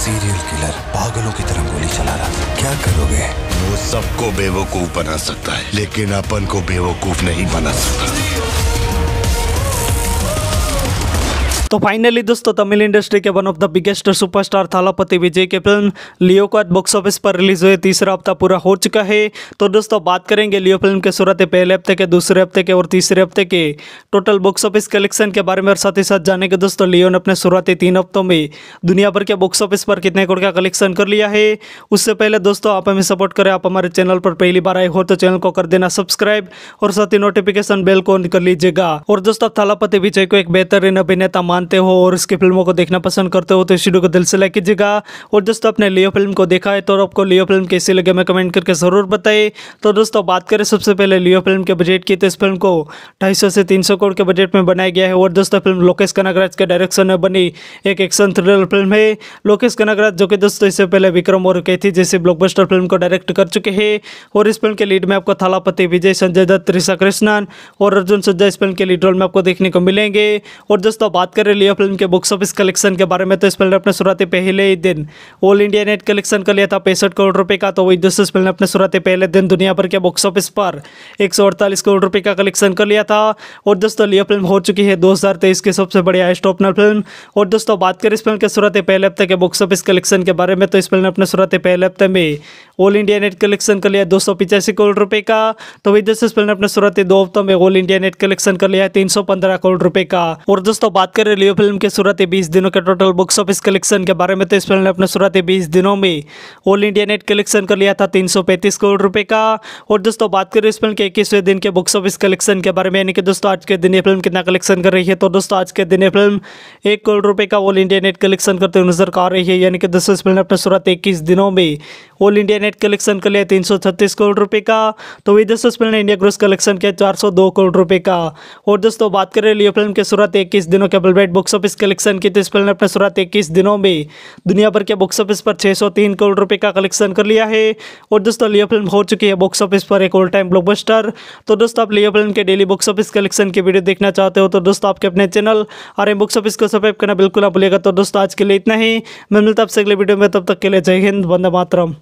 serial killer पागलों की तरह गोली चला रहा था क्या करोगे वो सबको बेवकूफ बना सकता है लेकिन अपन को बेवकूफ नहीं बना सकता तो फाइनली दोस्तों तमिल इंडस्ट्री के one of the biggest superstar Thalapathy Vijay के फिल्म लियो आज बॉक्स ऑफिस पर रिलीज हुए तीसरा हफ्ता पूरा हो चुका है तो दोस्तों बात करेंगे लियो फिल्म के सूरत पहले हफ्ते के दूसरे हफ्ते के और तीसरे हफ्ते के टोटल बॉक्स ऑफिस कलेक्शन के बारे में और साथ ही साथ जाने के दोस्तों लियो ने अपने शुरुआती तीन हफ्तों में दुनिया भर के बॉक्स ऑफिस पर कितने करोड़ का कलेक्शन कर लिया है उससे पहले दोस्तों आप हमें सपोर्ट करें आप हमारे चैनल पर पहली बार आए हो तो चैनल को कर देना सब्सक्राइब और साथ ही नोटिफिकेशन बेल को ऑन कर लीजिएगा और दोस्तों थालापति विजय को एक बेहतरीन अभिनेता मान मानते हो और उसकी फिल्मों को देखना पसंद करते हो तो इस वीडियो को दिल से लाइक कीजिएगा और दोस्तों आपने लियो फिल्म को देखा है तो आपको लियो फिल्म कैसी लगे मैं कमेंट करके ज़रूर बताए तो दोस्तों बात करें सबसे पहले लियो फिल्म के बजट की तो इस फिल्म को ढाई से तीन करोड़ के बजट में बनाया गया है और दोस्तों फिल्म लोकेश कनागराज के डायरेक्शन में बनी एक एक्शन थ्रिलर फिल्म है लोकेश कनागराज जो कि दोस्तों इससे पहले विक्रम और कैथी जैसे ब्लॉकबस्टर फिल्म को डायरेक्ट कर चुके हैं और इस फिल्म के लीड में आपको थालापति विजय संजय दत्त त्रिशा कृष्णन और अर्जुन सज्जा इस फिल्म के लीड रोल में आपको देखने को मिलेंगे और दोस्तों बात करें ने लिया फिल्म के बॉक्स ऑफिस कलेक्शन के बारे में तो इस फिल्म ने अपने शुरुआती पहले ही दिन ऑल इंडिया नेट कलेक्शन कर लिया था पैंसठ करोड़ रुपए का तो वही दूसरे फिल्म ने अपने शुरुआती पहले दिन दुनिया भर के बॉक्स ऑफिस पर एक करोड़ रुपये का कलेक्शन कर लिया था और दोस्तों लिया फिल्म हो चुकी है दो की सबसे बड़ी हाइस्ट ओपनर फिल्म और दोस्तों बात करें इस फिल्म के शुरुआती पहले हफ्ते के बॉक्स ऑफिस कलेक्शन के बारे में तो इस फिल्म ने अपने शुरुआती पहले हफ्ते में ऑल इंडिया नेट कलेक्शन कर लिया दो करोड़ रुपये का तो वही दोस्तों इस फिल्म ने अपने शुरुआती दो हफ्तों में ऑल इंडिया नेट कलेक्शन कर लिया है तीन करोड़ रुपए का और दोस्तों बात करें लियो फिल्म के शुरुआती बीस दिनों के टोटल बॉक्स ऑफिस कलेक्शन के बारे में तो इस फिल्म ने अपने शुरुआती बीस दिनों में ऑल इंडिया नेट कलेक्शन कर लिया था तीन सौ पैंतीस करोड़ रुपए का और दोस्तों बात करें इस फिल्म के इक्कीसवें दिन के बॉक्स ऑफिस कलेक्शन के बारे में यानी कि दोस्तों आज के दिन ये फिल्म कितना कलेक्शन कर रही है तो दोस्तों आज के दिन ये फिल्म एक करोड़ रुपये का ऑल इंडिया नेट कलेक्शन करते हुए नजर आ रही है यानी कि दोस्तों इस फिल्म ने अपने सूरत इक्कीस दिनों में ऑल इंडिया नेट कलेक्शन कर लिया तीन करोड़ रुपये का तो वही दोस्तों फिल्म ने इंडिया ग्रोस कलेक्शन किया चार करोड़ रुपये का और दोस्तों बात करें लियो फिल्म के शुरुआत इक्कीस दिनों के बल्बेट बॉक्स ऑफिस कलेक्शन की तो इस फिल्म ने अपने शुरुआत इक्कीस दिनों में दुनिया भर के बॉक्स ऑफिस पर छः करोड़ रुपये का कलेक्शन कर लिया है और दोस्तों लियो फिल्म हो चुकी है बॉक्स ऑफिस पर एक ऑल टाइम ब्लॉकबस्टर तो दोस्तों आप लियो फिल्म के डेली बॉक्स ऑफिस कलेक्शन की वीडियो देखना चाहते हो तो दोस्तों आपके अपने चैनल और एम बॉक्स ऑफिस को सब्सक्राइब करना बिल्कुल ना भूलिएगा तो दोस्तों आज के लिए इतना ही मैं मिलता आपसे अगले वीडियो में तब तक के लिए जय हिंद वंदे मातरम